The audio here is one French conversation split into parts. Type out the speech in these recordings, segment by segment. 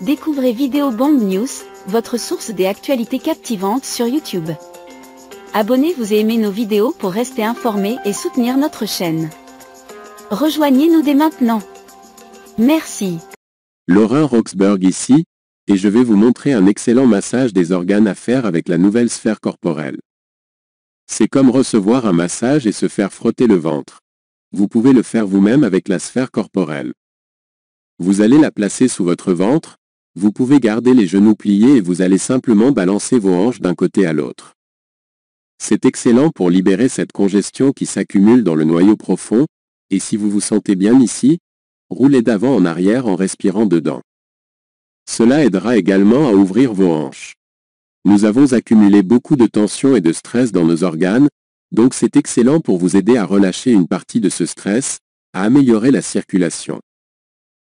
Découvrez Vidéo Bomb News, votre source des actualités captivantes sur YouTube. Abonnez-vous et aimez nos vidéos pour rester informé et soutenir notre chaîne. Rejoignez-nous dès maintenant. Merci. Laurent Roxburgh ici, et je vais vous montrer un excellent massage des organes à faire avec la nouvelle sphère corporelle. C'est comme recevoir un massage et se faire frotter le ventre. Vous pouvez le faire vous-même avec la sphère corporelle. Vous allez la placer sous votre ventre, vous pouvez garder les genoux pliés et vous allez simplement balancer vos hanches d'un côté à l'autre. C'est excellent pour libérer cette congestion qui s'accumule dans le noyau profond, et si vous vous sentez bien ici, roulez d'avant en arrière en respirant dedans. Cela aidera également à ouvrir vos hanches. Nous avons accumulé beaucoup de tension et de stress dans nos organes, donc c'est excellent pour vous aider à relâcher une partie de ce stress, à améliorer la circulation.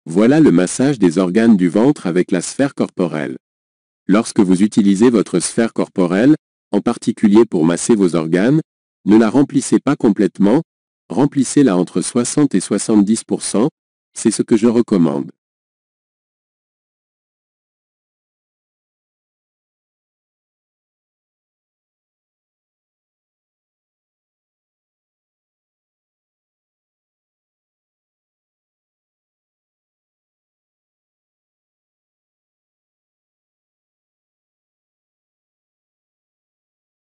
Voilà le massage des organes du ventre avec la sphère corporelle. Lorsque vous utilisez votre sphère corporelle, en particulier pour masser vos organes, ne la remplissez pas complètement, remplissez-la entre 60 et 70%, c'est ce que je recommande.